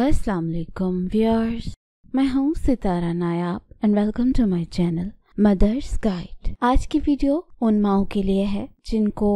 अस्सलाम वालेकुम व्यूअर्स मैं हूं Sitara Nayab and welcome to my channel mothers guide आज की वीडियो उन माओ के लिए है जिनको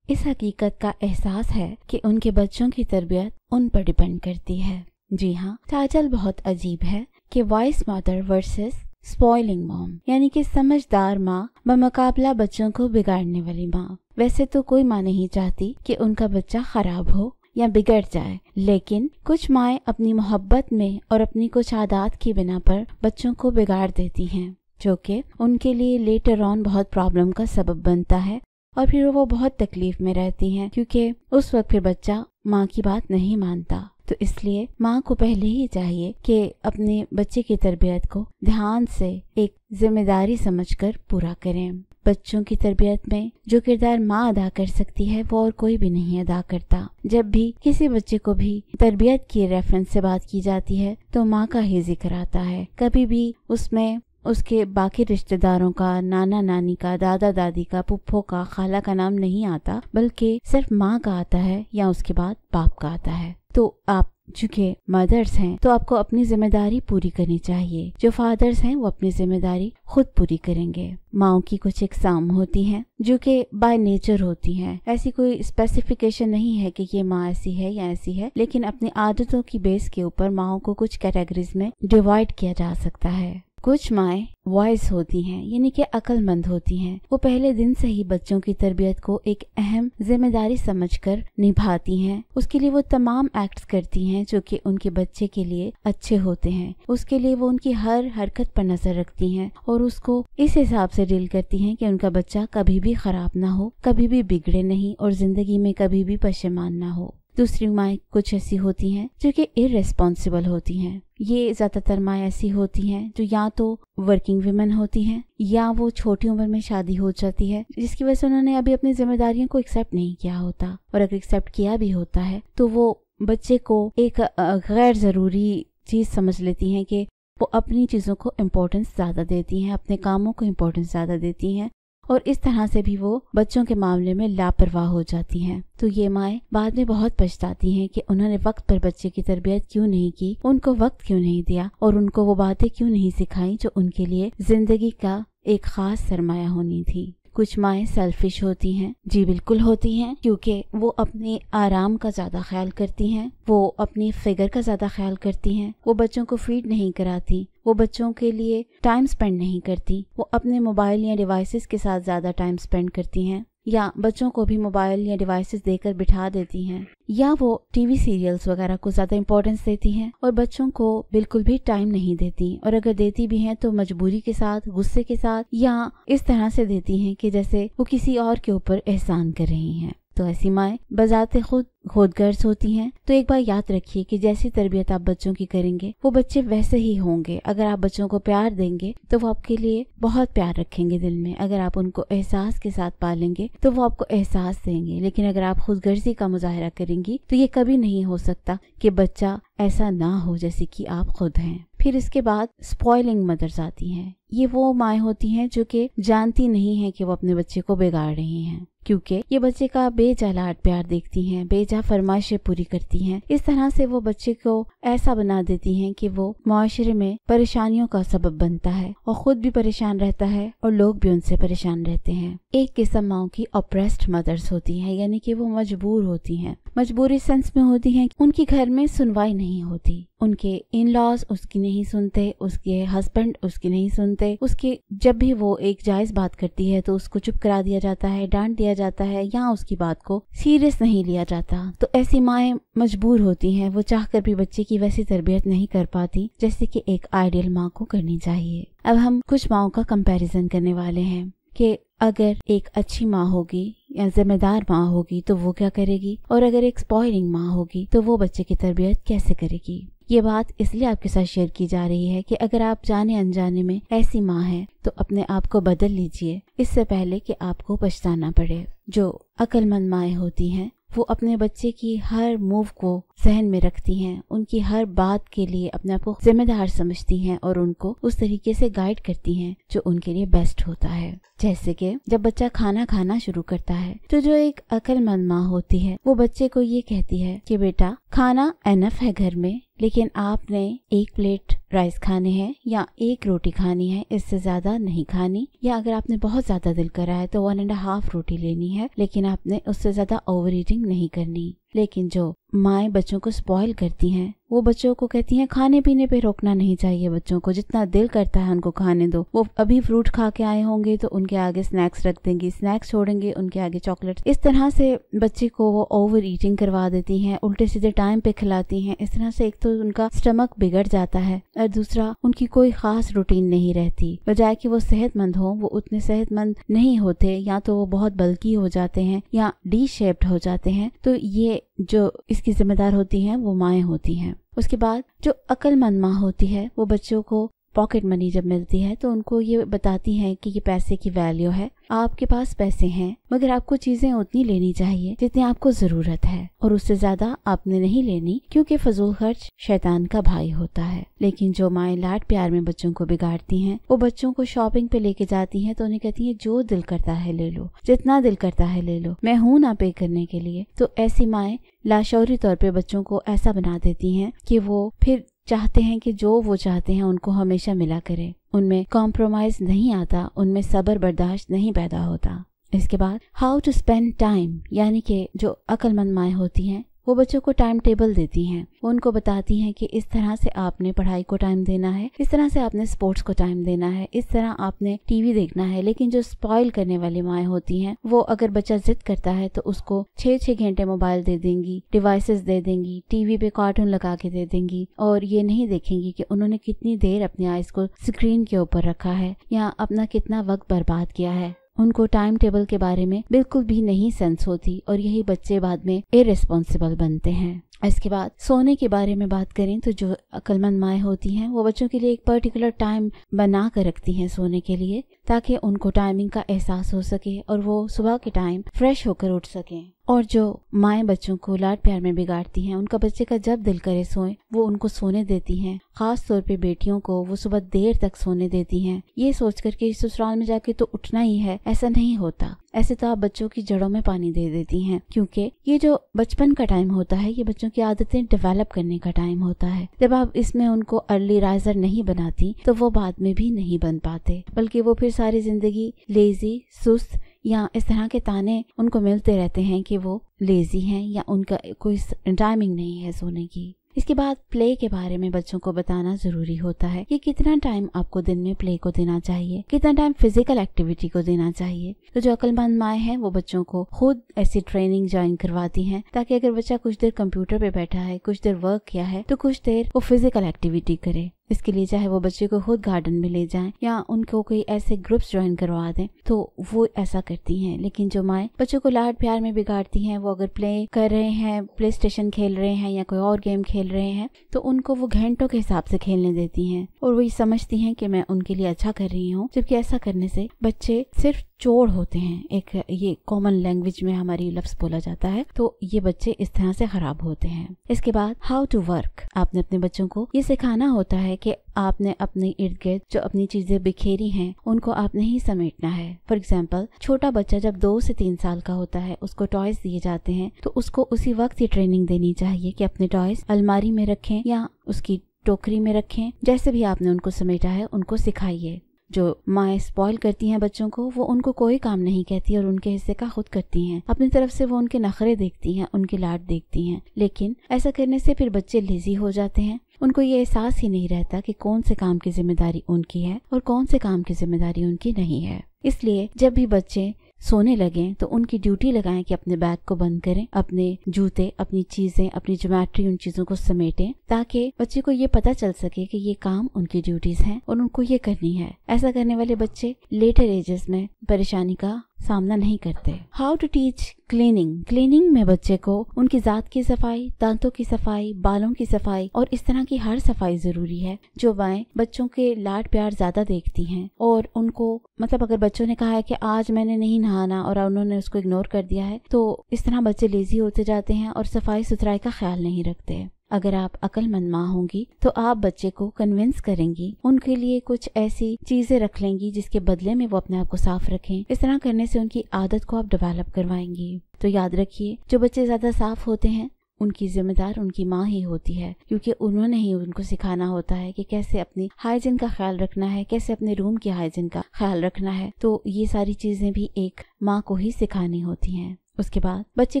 इस हकीकत का एहसास है कि उनके बच्चों की तरबियत उन पर डिपेंड करती है जी हाँ टाइटल बहुत अजीब है कि wise mother versus spoiling mom यानी कि समझदार माँ बमकाबला बच्चों को बिगाड़ने वाली माँ वैसे तो कोई माँ नहीं चाहती कि उनका बच्चा खराब हो या बिगड़ जाए लेकिन कुछ माए अपनी मोहब्बत में और अपनी कुछ आदात की बिना पर बच्चों को बिगाड़ देती हैं जो कि उनके लिए लेटर ऑन बहुत प्रॉब्लम का सबब बनता है और फिर वो बहुत तकलीफ में रहती हैं क्योंकि उस वक्त फिर बच्चा माँ की बात नहीं मानता तो इसलिए माँ को पहले ही चाहिए कि अपने बच्चे की तरबियत को ध्यान से एक जिम्मेदारी समझकर पूरा करें बच्चों की तरबियत में जो किरदार माँ अदा कर सकती है वो और कोई भी नहीं अदा करता जब भी किसी बच्चे को भी तरबियत की रेफरेंस से बात की जाती है तो माँ का ही जिक्र आता है कभी भी उसमें उसके बाकी रिश्तेदारों का नाना नानी का दादा दादी का पुप्पो का खाला का नाम नहीं आता बल्कि सिर्फ माँ का आता है या उसके बाद बाप का आता है तो आप चूँकि मदर्स हैं तो आपको अपनी जिम्मेदारी पूरी करनी चाहिए जो फादर्स हैं वो अपनी जिम्मेदारी खुद पूरी करेंगे माओ की कुछ एग्जाम होती हैं जो कि बाय नेचर होती हैं ऐसी कोई स्पेसिफिकेशन नहीं है कि ये माँ ऐसी है या ऐसी है लेकिन अपनी आदतों की बेस के ऊपर माओ को कुछ कैटेगरीज में डिवाइड किया जा सकता है कुछ माए वॉइस होती हैं यानी कि अक्लमंद होती हैं वो पहले दिन से ही बच्चों की तरबियत को एक अहम जिम्मेदारी समझकर निभाती हैं उसके लिए वो तमाम एक्ट्स करती हैं जो कि उनके बच्चे के लिए अच्छे होते हैं उसके लिए वो उनकी हर हरकत पर नजर रखती हैं और उसको इस हिसाब से डील करती हैं कि उनका बच्चा कभी भी खराब ना हो कभी भी बिगड़े नहीं और जिंदगी में कभी भी पशेमान ना हो दूसरी माए कुछ ऐसी होती हैं जो कि इरेस्पॉन्सिबल होती हैं ये ज़्यादातर माँ ऐसी होती हैं जो या तो वर्किंग वीमेन होती हैं या वो छोटी उम्र में शादी हो जाती है जिसकी वजह से उन्होंने अभी अपनी जिम्मेदारियों को एक्सेप्ट नहीं किया होता और अगर एक्सेप्ट किया भी होता है तो वो बच्चे को एक गैर ज़रूरी चीज़ समझ लेती हैं कि वो अपनी चीज़ों को इम्पोर्टेंस ज़्यादा देती हैं अपने कामों को इम्पोर्टेंस ज़्यादा देती हैं और इस तरह से भी वो बच्चों के मामले में लापरवाह हो जाती हैं तो ये माए बाद में बहुत पछताती हैं कि उन्होंने वक्त पर बच्चे की तरबियत क्यों नहीं की उनको वक्त क्यों नहीं दिया और उनको वो बातें क्यों नहीं सिखाई जो उनके लिए जिंदगी का एक खास सरमाया होनी थी कुछ माएँ सेल्फिश होती हैं जी बिल्कुल होती हैं क्योंकि वो अपने आराम का ज़्यादा ख्याल करती हैं वो अपनी फिगर का ज़्यादा ख्याल करती हैं वो बच्चों को फीड नहीं कराती वो बच्चों के लिए टाइम स्पेंड नहीं करती वो अपने मोबाइल या डिवाइसेस के साथ ज़्यादा टाइम स्पेंड करती हैं या बच्चों को भी मोबाइल या डिवाइसेस देकर बिठा देती हैं या वो टीवी सीरियल्स वगैरह को ज़्यादा इम्पोर्टेंस देती हैं और बच्चों को बिल्कुल भी टाइम नहीं देती और अगर देती भी हैं तो मजबूरी के साथ गुस्से के साथ या इस तरह से देती हैं कि जैसे वो किसी और के ऊपर एहसान कर रही हैं तो ऐसी माएँ बजाते खुद खुद गर्ज होती हैं तो एक बार याद रखिए कि जैसी तरबियत आप बच्चों की करेंगे वो बच्चे वैसे ही होंगे अगर आप बच्चों को प्यार देंगे तो वो आपके लिए बहुत प्यार रखेंगे दिल में अगर आप उनको एहसास के साथ पालेंगे तो वो आपको एहसास देंगे लेकिन अगर आप खुद गर्जी का मुजाहरा करेंगी तो ये कभी नहीं हो सकता कि बच्चा ऐसा ना हो जैसे कि आप खुद हैं फिर इसके बाद स्पॉइलिंग मदर्स आती हैं ये वो माएँ होती हैं जो कि जानती नहीं है कि वो अपने बच्चे को बिगाड़ रही हैं क्योंकि ये बच्चे का बेजा लाट प्यार देखती हैं बेजा फरमाइशें पूरी करती हैं इस तरह से वो बच्चे को ऐसा बना देती हैं कि वो माशरे में परेशानियों का सबब बनता है और खुद भी परेशान रहता है और लोग भी उनसे परेशान रहते हैं एक किस्म माओ की अप्रेस्ड मदर्स होती है यानी कि वो मजबूर होती हैं मजबूरी सेंस में होती हैं उनके घर में सुनवाई नहीं होती उनके इन लॉज उसकी नहीं सुनते उसके हस्बैंड उसकी नहीं सुनते उसके जब भी वो एक जायज बात करती है तो उसको चुप करा दिया जाता है डांट दिया जाता है या उसकी बात को सीरियस नहीं लिया जाता तो ऐसी माएँ मजबूर होती हैं वो चाह कर भी बच्चे की वैसी तरबियत नहीं कर पाती जैसे कि एक आइडियल माँ को करनी चाहिए अब हम कुछ माओ का कंपेरिजन करने वाले हैं कि अगर एक अच्छी माँ होगी या जिम्मेदार माँ होगी तो वो क्या करेगी और अगर एक स्पॉयलिंग माँ होगी तो वो बच्चे की तरबियत कैसे करेगी ये बात इसलिए आपके साथ शेयर की जा रही है कि अगर आप जाने अनजाने में ऐसी माँ है तो अपने आप को बदल लीजिए इससे पहले कि आपको पछताना पड़े जो अक्लमंद माएँ होती हैं वो अपने बच्चे की हर मूव को जहन में रखती हैं उनकी हर बात के लिए अपने आप को जिम्मेदार समझती हैं और उनको उस तरीके से गाइड करती हैं जो उनके लिए बेस्ट होता है जैसे कि जब बच्चा खाना खाना शुरू करता है तो जो एक अकलमंद माँ होती है वो बच्चे को ये कहती है कि बेटा खाना एनफ है घर में लेकिन आपने एक प्लेट राइस खाने हैं या एक रोटी खानी है इससे ज़्यादा नहीं खानी या अगर आपने बहुत ज़्यादा दिल करा है तो वन एंड हाफ रोटी लेनी है लेकिन आपने उससे ज़्यादा ओवर ईटिंग नहीं करनी लेकिन जो माए बच्चों को स्पॉइल करती हैं वो बच्चों को कहती हैं खाने पीने पे रोकना नहीं चाहिए बच्चों को जितना दिल करता है उनको खाने दो वो अभी फ्रूट खा के आए होंगे तो उनके आगे स्नैक्स रख देंगी स्नैक्स छोड़ेंगे उनके आगे चॉकलेट इस तरह से बच्चे को वो ओवर ईटिंग करवा देती हैं उल्टे सीधे टाइम पे खिलाती हैं इस तरह से एक तो उनका स्टमक बिगड़ जाता है और दूसरा उनकी कोई खास रूटीन नहीं रहती बजाय कि वो सेहतमंद हो वो उतने सेहतमंद नहीं होते या तो वो बहुत बल्कि हो जाते हैं या डी शेप्ड हो जाते हैं तो ये जो इसकी जिम्मेदार होती हैं वो माएँ होती हैं उसके बाद जो अक्लमंद माँ होती है वो बच्चों को पॉकेट मनी जब मिलती है तो उनको ये बताती हैं कि ये पैसे की वैल्यू है आपके पास पैसे हैं मगर आपको चीजें उतनी लेनी चाहिए जितनी आपको जरूरत है और उससे ज्यादा आपने नहीं लेनी क्योंकि फजूल खर्च शैतान का भाई होता है लेकिन जो माए लाड प्यार में बच्चों को बिगाड़ती हैं वो बच्चों को शॉपिंग पे लेके जाती हैं तो उन्हें कहती है जो दिल करता है ले लो जितना दिल करता है ले लो मैं हूँ ना पे करने के लिए तो ऐसी माए लाशौरी तौर पर बच्चों को ऐसा बना देती है की वो फिर चाहते हैं कि जो वो चाहते हैं उनको हमेशा मिला करे उनमें कॉम्प्रोमाइज नहीं आता उनमें सबर बर्दाश्त नहीं पैदा होता इसके बाद हाउ टू स्पेंड टाइम यानी कि जो अक्लमंद माएँ होती हैं वो बच्चों को टाइम टेबल देती हैं वो उनको बताती हैं कि इस तरह से आपने पढ़ाई को टाइम देना है इस तरह से आपने स्पोर्ट्स को टाइम देना है इस तरह आपने टीवी देखना है लेकिन जो स्पॉयल करने वाली माएँ होती हैं वो अगर बच्चा जिद करता है तो उसको छः छः घंटे मोबाइल दे देंगी डिवाइसेस दे देंगी टीवी पे कार्टून लगा के दे देंगी और ये नहीं देखेंगी कि उन्होंने कितनी देर अपनी आइज को स्क्रीन के ऊपर रखा है या अपना कितना वक्त बर्बाद किया है उनको टाइम टेबल के बारे में बिल्कुल भी नहीं सेंस होती और यही बच्चे बाद में इरेस्पॉन्सिबल बनते हैं इसके बाद सोने के बारे में बात करें तो जो अक्लमंद माएँ होती हैं वो बच्चों के लिए एक पर्टिकुलर टाइम बना कर रखती हैं सोने के लिए ताकि उनको टाइमिंग का एहसास हो सके और वो सुबह के टाइम फ्रेश होकर उठ सकें और जो माएँ बच्चों को लाड प्यार में बिगाड़ती हैं उनका बच्चे का जब दिल करे सोएं वो उनको सोने देती हैं खास तौर पे बेटियों को वो सुबह देर तक सोने देती हैं ये सोच करके ससुराल में जाके तो उठना ही है ऐसा नहीं होता ऐसे तो आप बच्चों की जड़ों में पानी दे देती हैं क्योंकि ये जो बचपन का टाइम होता है ये बच्चों की आदतें डेवलप करने का टाइम होता है जब आप इसमें उनको अर्ली राइजर नहीं बनाती तो वो बाद में भी नहीं बन पाते बल्कि वो फिर सारी जिंदगी लेजी सुस्त या इस तरह के ताने उनको मिलते रहते हैं कि वो लेजी हैं या उनका कोई टाइमिंग नहीं है सोने की इसके बाद प्ले के बारे में बच्चों को बताना जरूरी होता है कि कितना टाइम आपको दिन में प्ले को देना चाहिए कितना टाइम फिजिकल एक्टिविटी को देना चाहिए तो जो अक्लमंद माए हैं वो बच्चों को खुद ऐसी ट्रेनिंग ज्वाइन करवाती हैं ताकि अगर बच्चा कुछ देर कंप्यूटर पे बैठा है कुछ देर वर्क किया है तो कुछ देर वो फिजिकल एक्टिविटी करे इसके लिए चाहे वो बच्चे को खुद गार्डन में ले जाएं या उनको कोई ऐसे ग्रुप्स ज्वाइन करवा दें तो वो ऐसा करती हैं लेकिन जो माएँ बच्चों को लाड प्यार में बिगाड़ती हैं वो अगर प्ले कर रहे हैं प्ले स्टेशन खेल रहे हैं या कोई और गेम खेल रहे हैं तो उनको वो घंटों के हिसाब से खेलने देती हैं और वो ये समझती हैं कि मैं उनके लिए अच्छा कर रही हूँ जबकि ऐसा करने से बच्चे सिर्फ चोर होते हैं एक ये कॉमन लैंग्वेज में हमारी लफ्ज बोला जाता है तो ये बच्चे इस तरह से खराब होते हैं इसके बाद हाउ टू वर्क आपने अपने बच्चों को ये सिखाना होता है कि आपने अपने इर्द गिर्द जो अपनी चीजें बिखेरी हैं उनको आपने ही समेटना है फॉर एग्जाम्पल छोटा बच्चा जब दो से तीन साल का होता है उसको टॉयज दिए जाते हैं तो उसको उसी वक्त ये ट्रेनिंग देनी चाहिए कि अपने टॉयज अलमारी में रखें या उसकी टोकरी में रखें जैसे भी आपने उनको समेटा है उनको सिखाइए जो माए स्पॉइल करती हैं बच्चों को वो उनको कोई काम नहीं कहती और उनके हिस्से का खुद करती हैं अपनी तरफ से वो उनके नखरे देखती हैं उनकी लाड देखती हैं लेकिन ऐसा करने से फिर बच्चे लेजी हो जाते हैं उनको ये एहसास ही नहीं रहता कि कौन से काम की जिम्मेदारी उनकी है और कौन से काम की जिम्मेदारी उनकी नहीं है इसलिए जब भी बच्चे सोने लगे तो उनकी ड्यूटी लगाएं कि अपने बैग को बंद करें अपने जूते अपनी चीजें अपनी जोमेट्री उन चीजों को समेटें ताकि बच्चे को ये पता चल सके कि ये काम उनकी ड्यूटीज हैं और उनको ये करनी है ऐसा करने वाले बच्चे लेटर एजेस में परेशानी का सामना नहीं करते how to teach cleaning cleaning में बच्चे को उनकी जात की सफाई दांतों की सफाई बालों की सफाई और इस तरह की हर सफाई जरूरी है जो माएँ बच्चों के लाड प्यार ज्यादा देखती हैं और उनको मतलब अगर बच्चों ने कहा है कि आज मैंने नहीं नहाना और उन्होंने उसको इग्नोर कर दिया है तो इस तरह बच्चे लेजी होते जाते हैं और सफाई सुथराई का ख्याल नहीं रखते अगर आप अकलमंद माँ होंगी तो आप बच्चे को कन्विंस करेंगी उनके लिए कुछ ऐसी चीजें रख लेंगी जिसके बदले में वो अपने आप को साफ रखें इस तरह करने से उनकी आदत को आप डेवलप करवाएंगी तो याद रखिए जो बच्चे ज्यादा साफ होते हैं उनकी जिम्मेदार उनकी माँ ही होती है क्योंकि उन्होंने ही उनको सिखाना होता है कि कैसे अपनी हाइजीन का ख्याल रखना है कैसे अपने रूम की हाइजीन का ख्याल रखना है तो ये सारी चीजें भी एक माँ को ही सिखानी होती हैं उसके बाद बच्चे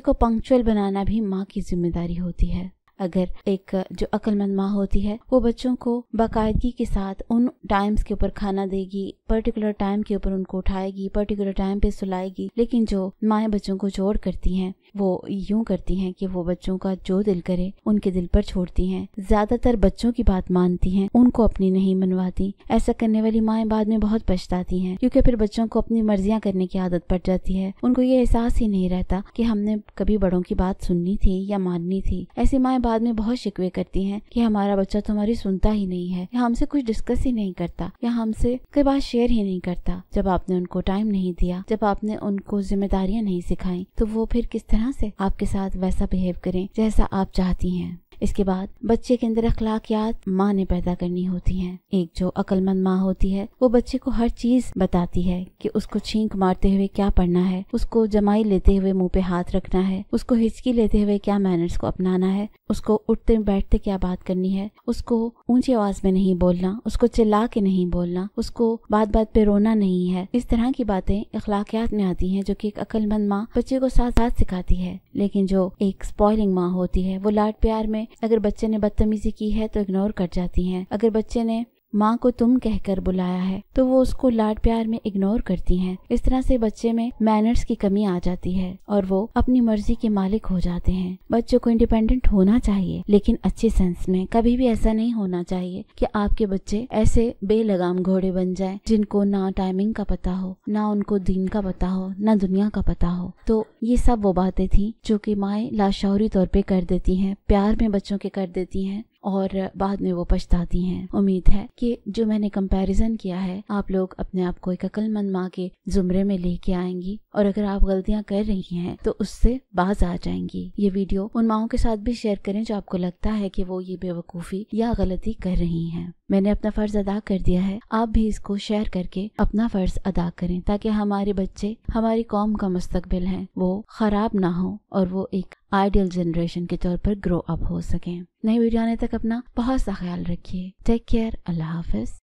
को पंक्चुअल बनाना भी माँ की जिम्मेदारी होती है अगर एक जो अक्लमंद माँ होती है वो बच्चों को बाकायदगी के साथ उन टाइम्स के ऊपर खाना देगी पर्टिकुलर टाइम के ऊपर उनको उठाएगी पर्टिकुलर टाइम पे सुलाएगी लेकिन जो माएँ बच्चों को जोड़ करती हैं वो यूं करती हैं कि वो बच्चों का जो दिल करे उनके दिल पर छोड़ती हैं ज्यादातर बच्चों की बात मानती हैं उनको अपनी नहीं मनवाती ऐसा करने वाली माएँ बाद में बहुत पछताती हैं क्योंकि फिर बच्चों को अपनी मर्जियाँ करने की आदत पड़ जाती है उनको ये एहसास ही नहीं रहता कि हमने कभी बड़ों की बात सुननी थी या माननी थी ऐसी माएँ बाद में बहुत शिकवे करती हैं कि हमारा बच्चा तो हमारी सुनता ही नहीं है या हमसे कुछ डिस्कस ही नहीं करता या हमसे कोई बात शेयर ही नहीं करता जब आपने उनको टाइम नहीं दिया जब आपने उनको जिम्मेदारियां नहीं सिखाई तो वो फिर किस तरह से आपके साथ वैसा बिहेव करें जैसा आप चाहती हैं इसके बाद बच्चे के अंदर अखलाकियात माँ ने पैदा करनी होती हैं एक जो अक्लमंद माँ होती है वो बच्चे को हर चीज बताती है कि उसको छींक मारते हुए क्या पढ़ना है उसको जमाई लेते हुए मुंह पे हाथ रखना है उसको हिचकी लेते हुए क्या मैनर्स को अपनाना है उसको उठते बैठते क्या बात करनी है उसको ऊंची आवाज में नहीं बोलना उसको चिल्ला के नहीं बोलना उसको बात बात पे रोना नहीं है इस तरह की बातें अखलाकियात में आती है जो कि एक अक्लमंद माँ बच्चे को साथ साथ सिखाती है लेकिन जो एक स्पॉइलिंग माँ होती है वो लाड प्यार में अगर बच्चे ने बदतमीजी की है तो इग्नोर कर जाती हैं अगर बच्चे ने माँ को तुम कहकर बुलाया है तो वो उसको लाड प्यार में इग्नोर करती हैं इस तरह से बच्चे में मैनर्स की कमी आ जाती है और वो अपनी मर्जी के मालिक हो जाते हैं बच्चों को इंडिपेंडेंट होना चाहिए लेकिन अच्छे सेंस में कभी भी ऐसा नहीं होना चाहिए कि आपके बच्चे ऐसे बेलगाम घोड़े बन जाए जिनको ना टाइमिंग का पता हो ना उनको दिन का पता हो ना दुनिया का पता हो तो ये सब वो बातें थी जो की माए लाशौरी तौर पर कर देती है प्यार में बच्चों के कर देती है और बाद में वो पछताती हैं उम्मीद है कि जो मैंने कंपैरिजन किया है आप लोग अपने आप को एक अक्लमंद माँ के जुमरे में लेके आएंगी और अगर आप गलतियाँ कर रही हैं तो उससे बाज आ जाएंगी ये वीडियो उन माओ के साथ भी शेयर करें जो आपको लगता है कि वो ये बेवकूफ़ी या गलती कर रही हैं मैंने अपना फ़र्ज़ अदा कर दिया है आप भी इसको शेयर करके अपना फ़र्ज़ अदा करें ताकि हमारे बच्चे हमारी कौम का मुस्तबिल हैं वो ख़राब ना हो और वो एक आइडियल जनरेशन के तौर पर ग्रो अप हो सकें नई वीडियो आने तक अपना बहुत सा ख्याल रखिए टेक केयर अल्लाह हाफिज़